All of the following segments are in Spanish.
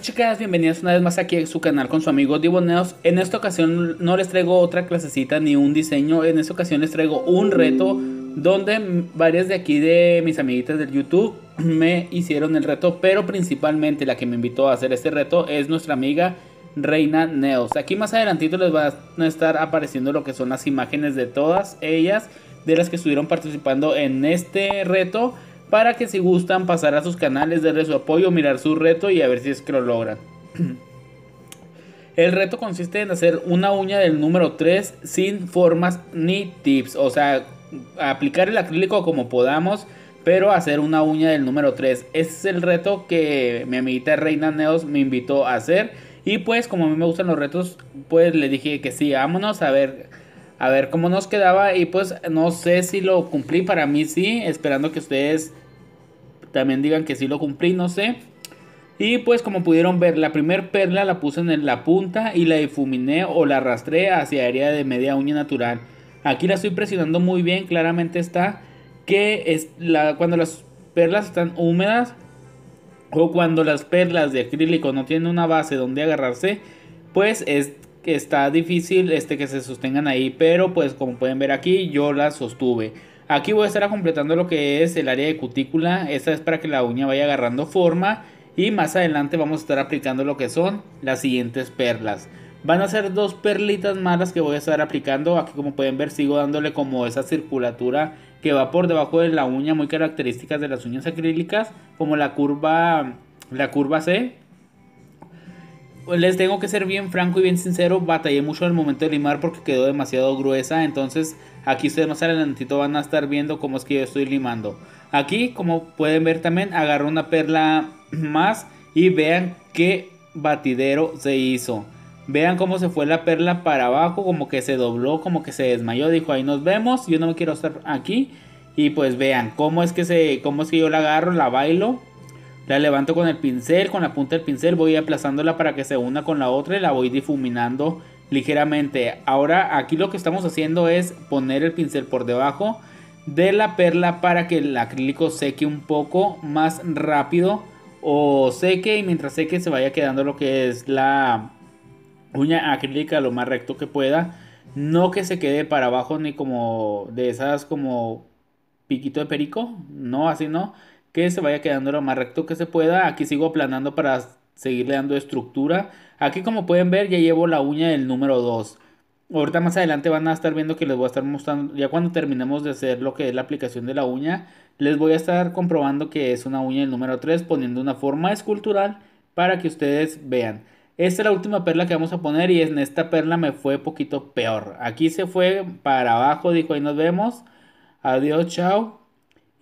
chicas, bienvenidas una vez más aquí a su canal con su amigo neos En esta ocasión no les traigo otra clasecita ni un diseño, en esta ocasión les traigo un reto donde varias de aquí de mis amiguitas del YouTube me hicieron el reto, pero principalmente la que me invitó a hacer este reto es nuestra amiga Reina Neos. Aquí más adelantito les va a estar apareciendo lo que son las imágenes de todas ellas, de las que estuvieron participando en este reto para que si gustan pasar a sus canales, darle su apoyo, mirar su reto y a ver si es que lo logran. El reto consiste en hacer una uña del número 3 sin formas ni tips. O sea, aplicar el acrílico como podamos, pero hacer una uña del número 3. Ese es el reto que mi amiguita Reina Neos me invitó a hacer. Y pues como a mí me gustan los retos, pues le dije que sí, vámonos a ver a ver cómo nos quedaba y pues no sé si lo cumplí, para mí sí, esperando que ustedes también digan que sí lo cumplí, no sé. Y pues como pudieron ver, la primer perla la puse en la punta y la difuminé o la arrastré hacia área de media uña natural. Aquí la estoy presionando muy bien, claramente está que es la, cuando las perlas están húmedas o cuando las perlas de acrílico no tienen una base donde agarrarse, pues es que está difícil este, que se sostengan ahí, pero pues como pueden ver aquí yo las sostuve. Aquí voy a estar completando lo que es el área de cutícula, esta es para que la uña vaya agarrando forma y más adelante vamos a estar aplicando lo que son las siguientes perlas. Van a ser dos perlitas malas que voy a estar aplicando, aquí como pueden ver sigo dándole como esa circulatura que va por debajo de la uña, muy características de las uñas acrílicas, como la curva, la curva C, les tengo que ser bien franco y bien sincero, batallé mucho en el momento de limar porque quedó demasiado gruesa, entonces aquí ustedes más adelantito van a estar viendo cómo es que yo estoy limando. Aquí, como pueden ver también, agarro una perla más y vean qué batidero se hizo. Vean cómo se fue la perla para abajo, como que se dobló, como que se desmayó, dijo ahí nos vemos, yo no me quiero estar aquí. Y pues vean cómo es que se, cómo es que yo la agarro, la bailo la levanto con el pincel, con la punta del pincel, voy aplazándola para que se una con la otra y la voy difuminando ligeramente. Ahora aquí lo que estamos haciendo es poner el pincel por debajo de la perla para que el acrílico seque un poco más rápido o seque y mientras seque se vaya quedando lo que es la uña acrílica lo más recto que pueda. No que se quede para abajo ni como de esas como piquito de perico, no, así no, que se vaya quedando lo más recto que se pueda. Aquí sigo aplanando para seguirle dando estructura. Aquí como pueden ver ya llevo la uña del número 2. Ahorita más adelante van a estar viendo que les voy a estar mostrando, ya cuando terminemos de hacer lo que es la aplicación de la uña, les voy a estar comprobando que es una uña del número 3 poniendo una forma escultural para que ustedes vean. Esta es la última perla que vamos a poner y en esta perla me fue poquito peor. Aquí se fue para abajo, dijo ahí nos vemos. Adiós, chao.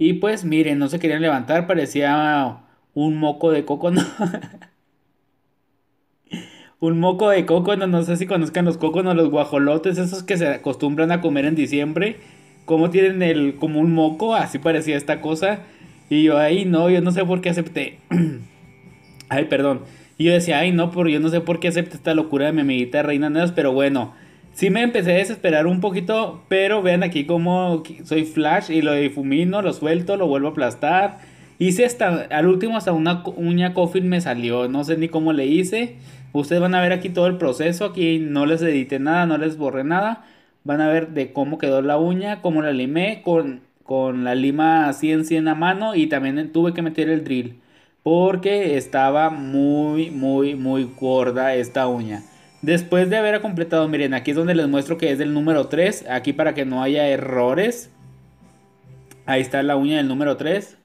Y pues miren, no se querían levantar, parecía un moco de coco, ¿no? un moco de coco, no, no sé si conozcan los cocos o los guajolotes, esos que se acostumbran a comer en diciembre. Como tienen el, como un moco, así parecía esta cosa. Y yo, ay, no, yo no sé por qué acepté. ay, perdón. Y yo decía, ay, no, por, yo no sé por qué acepté esta locura de mi amiguita Reina Nedas, pero bueno. Sí me empecé a desesperar un poquito, pero vean aquí como soy Flash y lo difumino, lo suelto, lo vuelvo a aplastar. Hice hasta, al último hasta una uña coffin me salió, no sé ni cómo le hice. Ustedes van a ver aquí todo el proceso, aquí no les edité nada, no les borré nada. Van a ver de cómo quedó la uña, cómo la limé con, con la lima 100 100 a mano y también tuve que meter el drill porque estaba muy muy muy gorda esta uña. Después de haber completado, miren, aquí es donde les muestro que es el número 3. Aquí para que no haya errores. Ahí está la uña del número 3.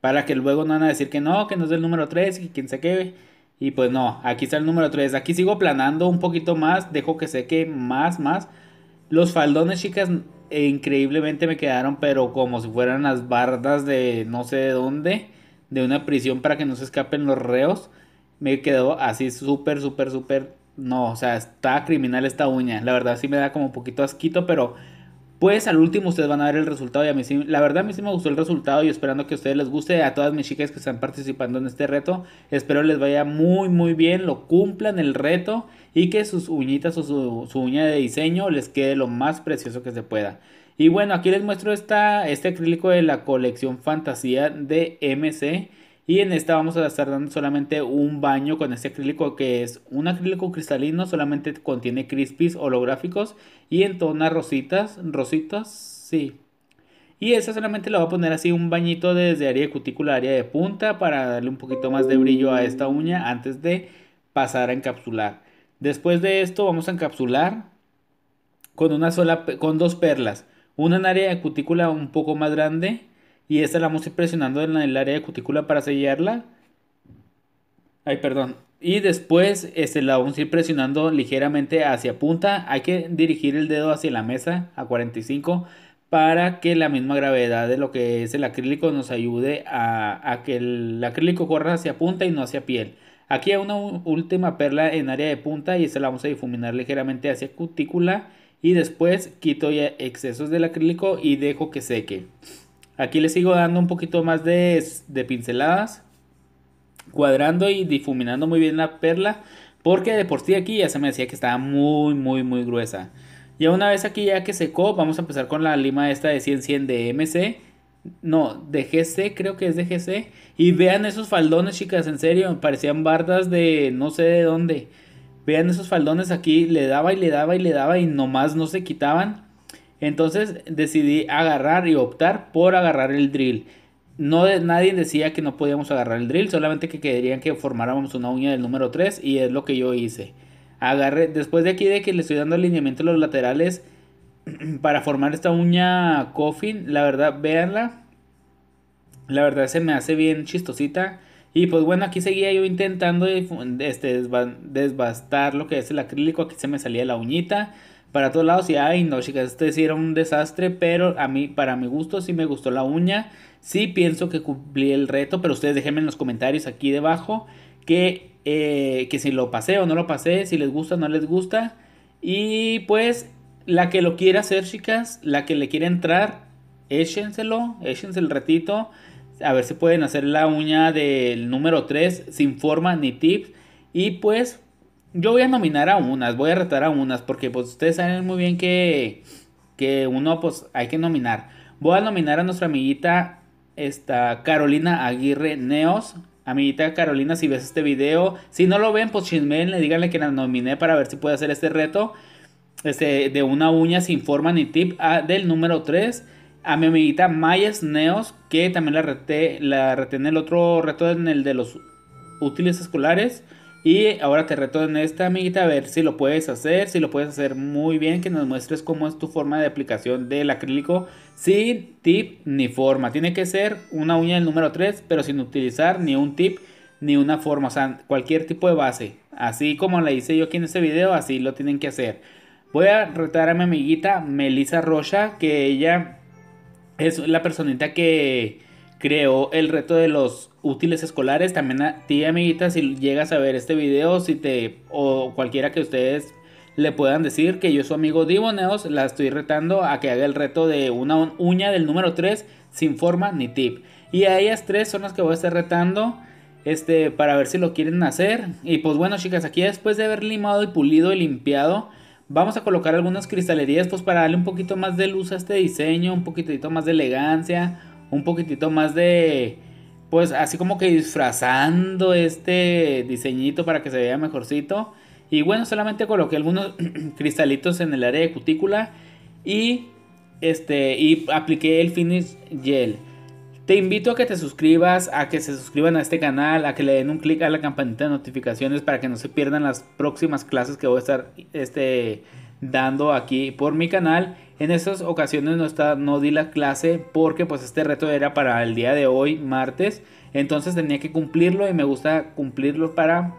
Para que luego no van a decir que no, que no es del número 3 y quien se quede. Y pues no, aquí está el número 3. Aquí sigo planando un poquito más. Dejo que seque más, más. Los faldones, chicas, increíblemente me quedaron, pero como si fueran las bardas de no sé de dónde. De una prisión para que no se escapen los reos me quedó así súper, súper, súper. No, o sea, está criminal esta uña. La verdad sí me da como un poquito asquito, pero pues al último ustedes van a ver el resultado. Y a mí sí, la verdad a mí sí me gustó el resultado y esperando que a ustedes les guste, a todas mis chicas que están participando en este reto, espero les vaya muy, muy bien, lo cumplan el reto y que sus uñitas o su, uña de diseño les quede lo más precioso que se pueda. Y bueno, aquí les muestro esta, este acrílico de la colección Fantasía de MC. Y en esta vamos a estar dando solamente un baño con este acrílico que es un acrílico cristalino, solamente contiene crispies holográficos y tonas rositas, rositas, sí. Y esa solamente la voy a poner así un bañito desde área de cutícula área de punta para darle un poquito más de brillo a esta uña antes de pasar a encapsular. Después de esto vamos a encapsular con una sola con dos perlas, una en área de cutícula un poco más grande y esta la vamos a ir presionando en el área de cutícula para sellarla. Ay, perdón. Y después este, la vamos a ir presionando ligeramente hacia punta. Hay que dirigir el dedo hacia la mesa a 45 para que la misma gravedad de lo que es el acrílico nos ayude a, a que el acrílico corra hacia punta y no hacia piel. Aquí hay una última perla en área de punta y esta la vamos a difuminar ligeramente hacia cutícula y después quito ya excesos del acrílico y dejo que seque. Aquí le sigo dando un poquito más de, pinceladas, cuadrando y difuminando muy bien la perla, porque de por sí aquí ya se me decía que estaba muy, muy, muy gruesa. Ya una vez aquí ya que secó, vamos a empezar con la lima esta de 100-100 de MC. No, de GC, creo que es de GC. Y vean esos faldones, chicas, en serio, parecían bardas de no sé de dónde. Vean esos faldones aquí, le daba y le daba y le daba y nomás no se quitaban. Entonces decidí agarrar y optar por agarrar el drill. No, nadie decía que no podíamos agarrar el drill, solamente que querían que formáramos una uña del número 3 y es lo que yo hice. Agarré, después de aquí de que le estoy dando alineamiento a los laterales para formar esta uña coffin, la verdad, véanla. La verdad se me hace bien chistosita. Y pues bueno, aquí seguía yo intentando este, desbastar lo que es el acrílico. Aquí se me salía la uñita para todos lados y ay no chicas, este sí era un desastre, pero a mí, para mi gusto, sí me gustó la uña, sí pienso que cumplí el reto, pero ustedes déjenme en los comentarios aquí debajo que, eh, que si lo pasé o no lo pasé, si les gusta o no les gusta, y pues la que lo quiera hacer chicas, la que le quiera entrar, échenselo, échense el ratito, a ver si pueden hacer la uña del número 3 sin forma ni tips, y pues yo voy a nominar a unas, voy a retar a unas, porque pues ustedes saben muy bien que, uno pues hay que nominar. Voy a nominar a nuestra amiguita esta Carolina Aguirre Neos. Amiguita Carolina, si ves este video, si no lo ven, pues chismenle, díganle que la nominé para ver si puede hacer este reto. Este, de una uña sin forma ni tip a, ah, del número 3. A mi amiguita Mayes Neos, que también la reté, la reté en el otro reto, en el de los útiles escolares. Y ahora te reto en esta amiguita a ver si lo puedes hacer, si lo puedes hacer muy bien, que nos muestres cómo es tu forma de aplicación del acrílico sin tip ni forma. Tiene que ser una uña del número 3, pero sin utilizar ni un tip ni una forma, o sea, cualquier tipo de base. Así como le hice yo aquí en este video, así lo tienen que hacer. Voy a retar a mi amiguita Melissa Rocha, que ella es la personita que Creo el reto de los útiles escolares. También a ti, amiguita, si llegas a ver este video, si te o cualquiera que ustedes le puedan decir que yo su amigo Divoneos la estoy retando a que haga el reto de una uña del número 3 sin forma ni tip. Y a ellas tres son las que voy a estar retando este para ver si lo quieren hacer. Y pues bueno, chicas, aquí después de haber limado y pulido y limpiado Vamos a colocar algunas cristalerías pues para darle un poquito más de luz a este diseño, un poquitito más de elegancia, un poquitito más de, pues así como que disfrazando este diseñito para que se vea mejorcito. Y bueno, solamente coloqué algunos cristalitos en el área de cutícula y, este, y apliqué el finish gel. Te invito a que te suscribas, a que se suscriban a este canal, a que le den un clic a la campanita de notificaciones para que no se pierdan las próximas clases que voy a estar este, dando aquí por mi canal. En esas ocasiones no, está, no di la clase porque pues este reto era para el día de hoy, martes. Entonces tenía que cumplirlo y me gusta cumplirlo para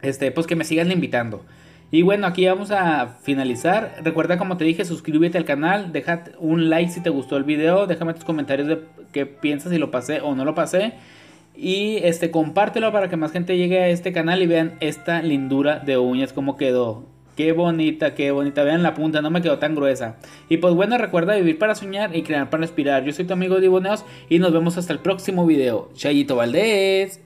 este, pues que me sigan invitando. Y bueno, aquí vamos a finalizar. Recuerda como te dije, suscríbete al canal, deja un like si te gustó el video, déjame tus comentarios de qué piensas si lo pasé o no lo pasé. Y este compártelo para que más gente llegue a este canal y vean esta lindura de uñas como quedó. Qué bonita, qué bonita. Vean la punta, no me quedó tan gruesa. Y pues bueno, recuerda vivir para soñar y crear para respirar. Yo soy tu amigo Diboneos y nos vemos hasta el próximo video. Chayito Valdés.